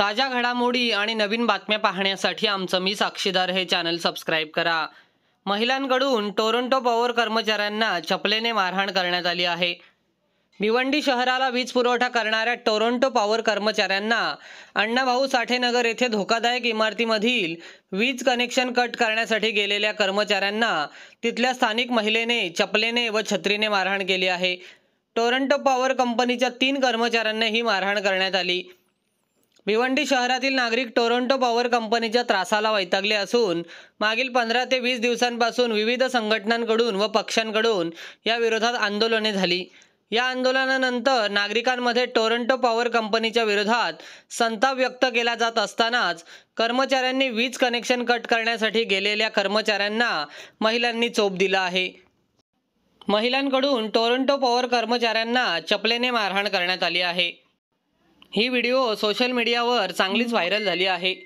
ताज्या घडामोडी आणि नवीन बातम्या पाहण्यासाठी आमचं मी साक्षीदार हे चॅनल सबस्क्राईब करा महिलांकडून टोरंटो पॉवर कर्मचाऱ्यांना चपलेने मारहाण करण्यात आली आहे भिवंडी शहराला वीज पुरवठा करणाऱ्या टोरंटो पॉवर कर्मचाऱ्यांना अण्णाभाऊ साठेनगर येथे धोकादायक इमारतीमधील वीज कनेक्शन कट करण्यासाठी गेलेल्या कर्मचाऱ्यांना तिथल्या स्थानिक महिलेने चपलेने व छत्रीने मारहाण केली आहे टोरंटो पॉवर कंपनीच्या तीन कर्मचाऱ्यांना ही मारहाण करण्यात आली भिवंडी शहरातील नागरिक टोरंटो पॉवर कंपनीच्या त्रासाला वैतागले असून मागील पंधरा ते वीस दिवसांपासून विविध संघटनांकडून व पक्षांकडून या विरोधात आंदोलने झाली या आंदोलनानंतर नागरिकांमध्ये टोरंटो पॉवर कंपनीच्या विरोधात संताप व्यक्त केला जात असतानाच कर्मचाऱ्यांनी वीज कनेक्शन कट करण्यासाठी गेलेल्या कर्मचाऱ्यांना महिलांनी चोप दिला आहे महिलांकडून टोरंटो पॉवर कर्मचाऱ्यांना चपलेने मारहाण करण्यात आली आहे ही व्हिडिओ सोशल मीडियावर चांगलीच व्हायरल झाली आहे